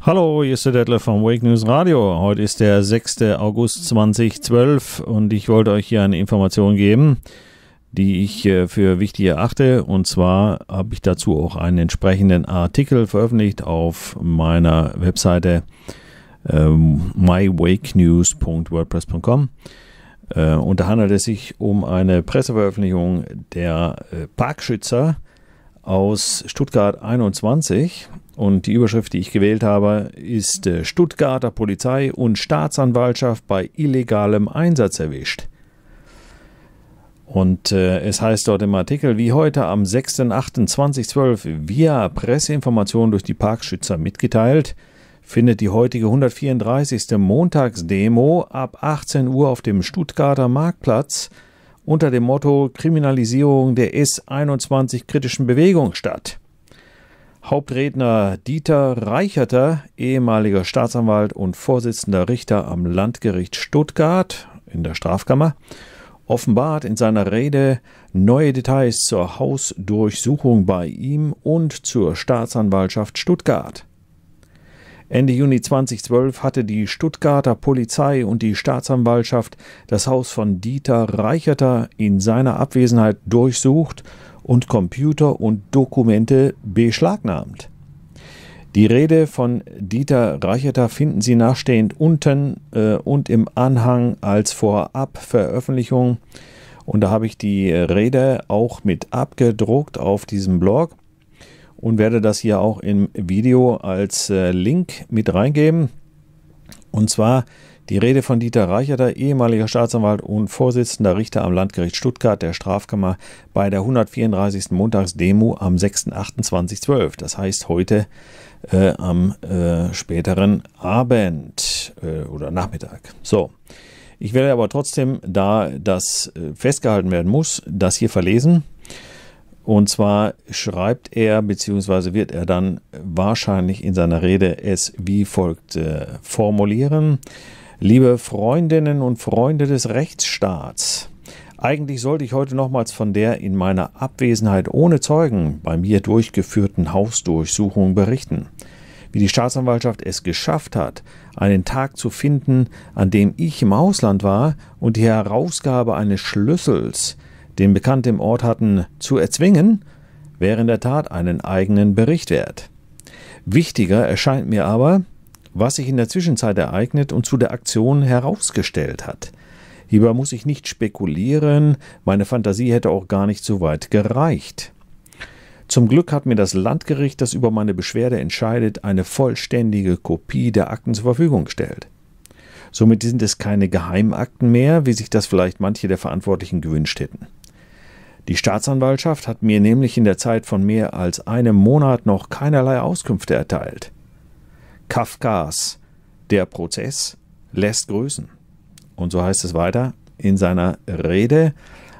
Hallo, hier ist der Detlef vom Wake News Radio. Heute ist der 6. August 2012 und ich wollte euch hier eine Information geben, die ich äh, für wichtig erachte. Und zwar habe ich dazu auch einen entsprechenden Artikel veröffentlicht auf meiner Webseite ähm, mywakenews.wordpress.com. Äh, und da handelt es sich um eine Presseveröffentlichung der äh, Parkschützer aus Stuttgart 21. Und die Überschrift, die ich gewählt habe, ist äh, Stuttgarter Polizei und Staatsanwaltschaft bei illegalem Einsatz erwischt. Und äh, es heißt dort im Artikel, wie heute am 6.8.2012 via Presseinformation durch die Parkschützer mitgeteilt, findet die heutige 134. Montagsdemo ab 18 Uhr auf dem Stuttgarter Marktplatz unter dem Motto Kriminalisierung der S21 kritischen Bewegung statt. Hauptredner Dieter Reicherter, ehemaliger Staatsanwalt und Vorsitzender Richter am Landgericht Stuttgart in der Strafkammer, offenbart in seiner Rede neue Details zur Hausdurchsuchung bei ihm und zur Staatsanwaltschaft Stuttgart. Ende Juni 2012 hatte die Stuttgarter Polizei und die Staatsanwaltschaft das Haus von Dieter Reicherter in seiner Abwesenheit durchsucht und Computer und Dokumente beschlagnahmt. Die Rede von Dieter Reicherter finden Sie nachstehend unten äh, und im Anhang als Vorabveröffentlichung. Und da habe ich die Rede auch mit abgedruckt auf diesem Blog und werde das hier auch im Video als äh, Link mit reingeben. Und zwar die Rede von Dieter Reicherter, ehemaliger Staatsanwalt und Vorsitzender Richter am Landgericht Stuttgart der Strafkammer bei der 134. Montagsdemo am 6.8.2012. Das heißt heute äh, am äh, späteren Abend äh, oder Nachmittag. So. Ich werde aber trotzdem, da das äh, festgehalten werden muss, das hier verlesen. Und zwar schreibt er, beziehungsweise wird er dann wahrscheinlich in seiner Rede es wie folgt äh, formulieren. Liebe Freundinnen und Freunde des Rechtsstaats, eigentlich sollte ich heute nochmals von der in meiner Abwesenheit ohne Zeugen bei mir durchgeführten Hausdurchsuchung berichten. Wie die Staatsanwaltschaft es geschafft hat, einen Tag zu finden, an dem ich im Ausland war und die Herausgabe eines Schlüssels, den Bekannte im Ort hatten, zu erzwingen, wäre in der Tat einen eigenen Bericht wert. Wichtiger erscheint mir aber, was sich in der Zwischenzeit ereignet und zu der Aktion herausgestellt hat. Hierbei muss ich nicht spekulieren, meine Fantasie hätte auch gar nicht so weit gereicht. Zum Glück hat mir das Landgericht, das über meine Beschwerde entscheidet, eine vollständige Kopie der Akten zur Verfügung gestellt. Somit sind es keine Geheimakten mehr, wie sich das vielleicht manche der Verantwortlichen gewünscht hätten. Die Staatsanwaltschaft hat mir nämlich in der Zeit von mehr als einem Monat noch keinerlei Auskünfte erteilt. Kafkas, der Prozess lässt grüßen. Und so heißt es weiter in seiner Rede.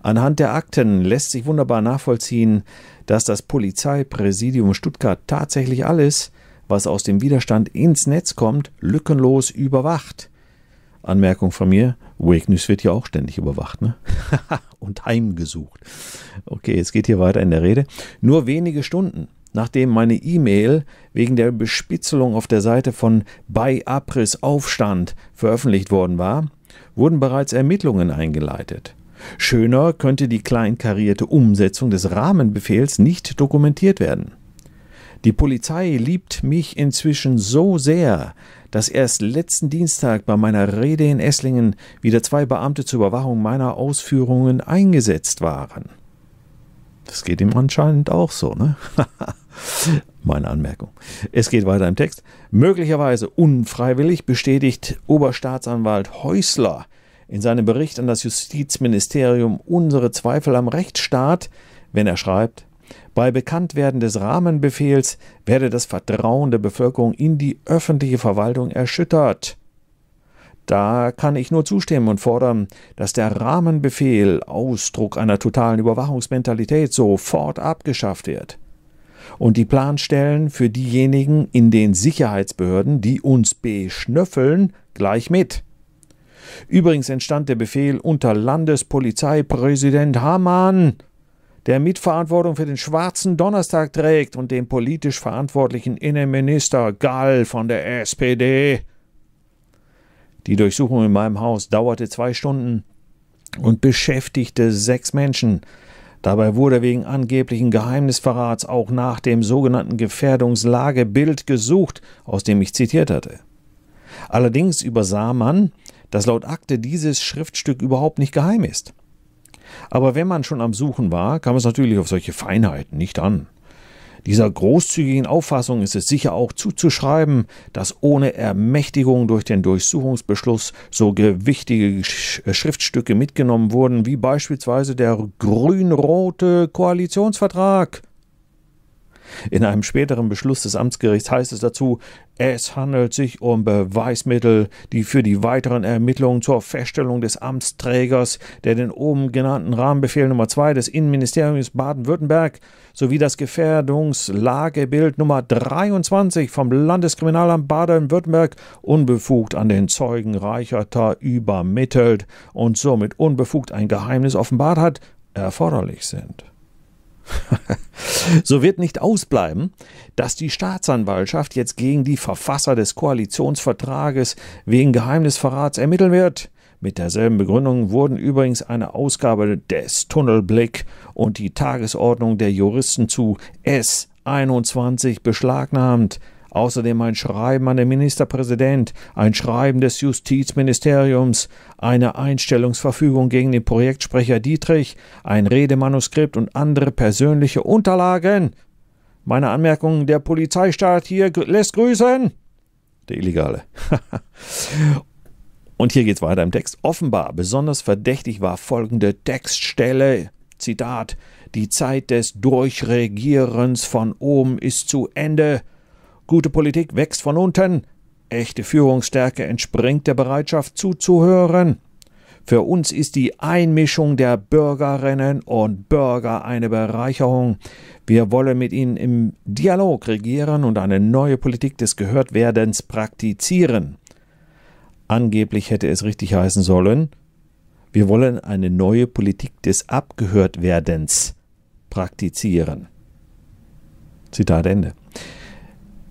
Anhand der Akten lässt sich wunderbar nachvollziehen, dass das Polizeipräsidium Stuttgart tatsächlich alles, was aus dem Widerstand ins Netz kommt, lückenlos überwacht. Anmerkung von mir, Wake News wird ja auch ständig überwacht ne? und heimgesucht. Okay, es geht hier weiter in der Rede. Nur wenige Stunden nachdem meine E-Mail wegen der Bespitzelung auf der Seite von Bei Abriss Aufstand veröffentlicht worden war, wurden bereits Ermittlungen eingeleitet. Schöner könnte die kleinkarierte Umsetzung des Rahmenbefehls nicht dokumentiert werden. Die Polizei liebt mich inzwischen so sehr, dass erst letzten Dienstag bei meiner Rede in Esslingen wieder zwei Beamte zur Überwachung meiner Ausführungen eingesetzt waren. Das geht ihm anscheinend auch so, ne? Meine Anmerkung. Es geht weiter im Text. Möglicherweise unfreiwillig bestätigt Oberstaatsanwalt Häusler in seinem Bericht an das Justizministerium unsere Zweifel am Rechtsstaat, wenn er schreibt, bei Bekanntwerden des Rahmenbefehls werde das Vertrauen der Bevölkerung in die öffentliche Verwaltung erschüttert. Da kann ich nur zustimmen und fordern, dass der Rahmenbefehl, Ausdruck einer totalen Überwachungsmentalität, sofort abgeschafft wird. Und die Planstellen für diejenigen in den Sicherheitsbehörden, die uns beschnüffeln, gleich mit. Übrigens entstand der Befehl unter Landespolizeipräsident Hamann der Mitverantwortung für den schwarzen Donnerstag trägt und dem politisch verantwortlichen Innenminister Gall von der SPD. Die Durchsuchung in meinem Haus dauerte zwei Stunden und beschäftigte sechs Menschen. Dabei wurde wegen angeblichen Geheimnisverrats auch nach dem sogenannten Gefährdungslagebild gesucht, aus dem ich zitiert hatte. Allerdings übersah man, dass laut Akte dieses Schriftstück überhaupt nicht geheim ist. Aber wenn man schon am Suchen war, kam es natürlich auf solche Feinheiten nicht an. Dieser großzügigen Auffassung ist es sicher auch zuzuschreiben, dass ohne Ermächtigung durch den Durchsuchungsbeschluss so gewichtige äh, Schriftstücke mitgenommen wurden, wie beispielsweise der grün-rote Koalitionsvertrag. In einem späteren Beschluss des Amtsgerichts heißt es dazu, es handelt sich um Beweismittel, die für die weiteren Ermittlungen zur Feststellung des Amtsträgers, der den oben genannten Rahmenbefehl Nummer 2 des Innenministeriums Baden-Württemberg sowie das Gefährdungslagebild Nummer 23 vom Landeskriminalamt Baden-Württemberg unbefugt an den Zeugen Reicherter übermittelt und somit unbefugt ein Geheimnis offenbart hat, erforderlich sind. so wird nicht ausbleiben, dass die Staatsanwaltschaft jetzt gegen die Verfasser des Koalitionsvertrages wegen Geheimnisverrats ermitteln wird. Mit derselben Begründung wurden übrigens eine Ausgabe des Tunnelblick und die Tagesordnung der Juristen zu S21 beschlagnahmt außerdem ein Schreiben an den Ministerpräsident, ein Schreiben des Justizministeriums, eine Einstellungsverfügung gegen den Projektsprecher Dietrich, ein Redemanuskript und andere persönliche Unterlagen. Meine Anmerkung, der Polizeistaat hier lässt grüßen. Der Illegale. und hier geht's weiter im Text. Offenbar besonders verdächtig war folgende Textstelle. Zitat: Die Zeit des Durchregierens von oben ist zu Ende. Gute Politik wächst von unten. Echte Führungsstärke entspringt der Bereitschaft zuzuhören. Für uns ist die Einmischung der Bürgerinnen und Bürger eine Bereicherung. Wir wollen mit ihnen im Dialog regieren und eine neue Politik des Gehörtwerdens praktizieren. Angeblich hätte es richtig heißen sollen, wir wollen eine neue Politik des Abgehörtwerdens praktizieren. Zitat Ende.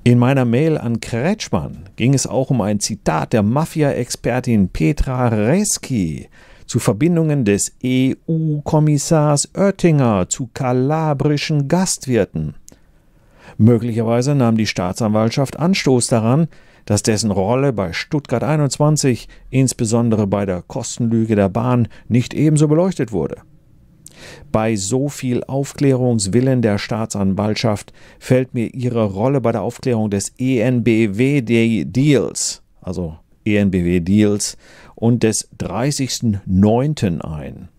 In meiner Mail an Kretschmann ging es auch um ein Zitat der Mafia-Expertin Petra Reski zu Verbindungen des EU-Kommissars Oettinger zu kalabrischen Gastwirten. Möglicherweise nahm die Staatsanwaltschaft Anstoß daran, dass dessen Rolle bei Stuttgart 21, insbesondere bei der Kostenlüge der Bahn, nicht ebenso beleuchtet wurde. Bei so viel Aufklärungswillen der Staatsanwaltschaft fällt mir ihre Rolle bei der Aufklärung des ENBW-Deals, also ENBW-Deals, und des 30.09. ein.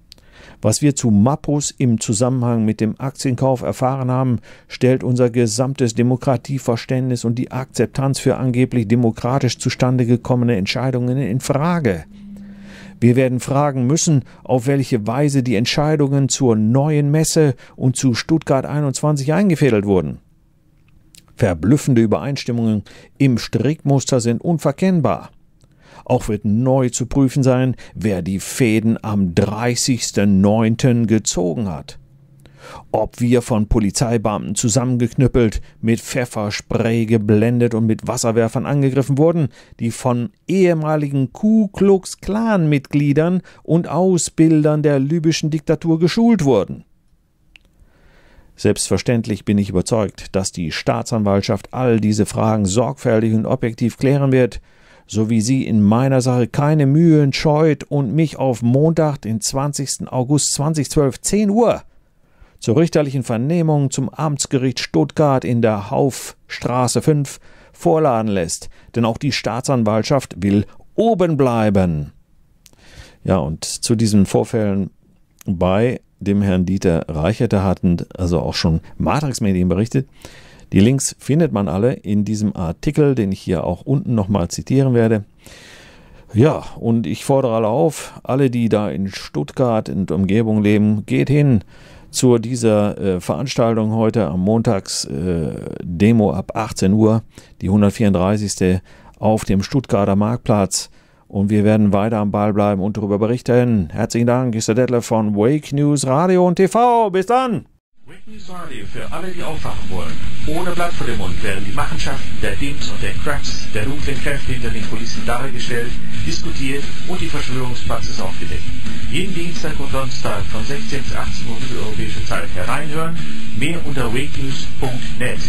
Was wir zu Mappus im Zusammenhang mit dem Aktienkauf erfahren haben, stellt unser gesamtes Demokratieverständnis und die Akzeptanz für angeblich demokratisch zustande gekommene Entscheidungen in Frage. Wir werden fragen müssen, auf welche Weise die Entscheidungen zur neuen Messe und zu Stuttgart 21 eingefädelt wurden. Verblüffende Übereinstimmungen im Strickmuster sind unverkennbar. Auch wird neu zu prüfen sein, wer die Fäden am 30.09. gezogen hat ob wir von Polizeibeamten zusammengeknüppelt, mit Pfefferspray geblendet und mit Wasserwerfern angegriffen wurden, die von ehemaligen Ku Klux Klan-Mitgliedern und Ausbildern der libyschen Diktatur geschult wurden. Selbstverständlich bin ich überzeugt, dass die Staatsanwaltschaft all diese Fragen sorgfältig und objektiv klären wird, so wie sie in meiner Sache keine Mühen scheut und mich auf Montag, den 20. August 2012, 10 Uhr, zur richterlichen Vernehmung zum Amtsgericht Stuttgart in der Haufstraße 5 vorladen lässt, denn auch die Staatsanwaltschaft will oben bleiben. Ja, und zu diesen Vorfällen bei dem Herrn Dieter Reichert, hatten also auch schon Matrix-Medien berichtet. Die Links findet man alle in diesem Artikel, den ich hier auch unten nochmal zitieren werde. Ja, und ich fordere alle auf, alle, die da in Stuttgart und Umgebung leben, geht hin, zu dieser äh, Veranstaltung heute am Montags äh, ab 18 Uhr, die 134. auf dem Stuttgarter Marktplatz. Und wir werden weiter am Ball bleiben und darüber berichten. Herzlichen Dank, ist der Detlef von Wake News Radio und TV. Bis dann! Sorry für alle, die aufwachen wollen. Ohne Blatt vor dem Mund werden die Machenschaften der Dims und der Cracks, der dunklen Kräfte hinter den Kulissen dargestellt, diskutiert und die Verschwörungspraxis aufgedeckt. Jeden Dienstag und Donnerstag von 16 bis 18 Uhr mitteleuropäische Zeit hereinhören. Mehr unter wakenews.net.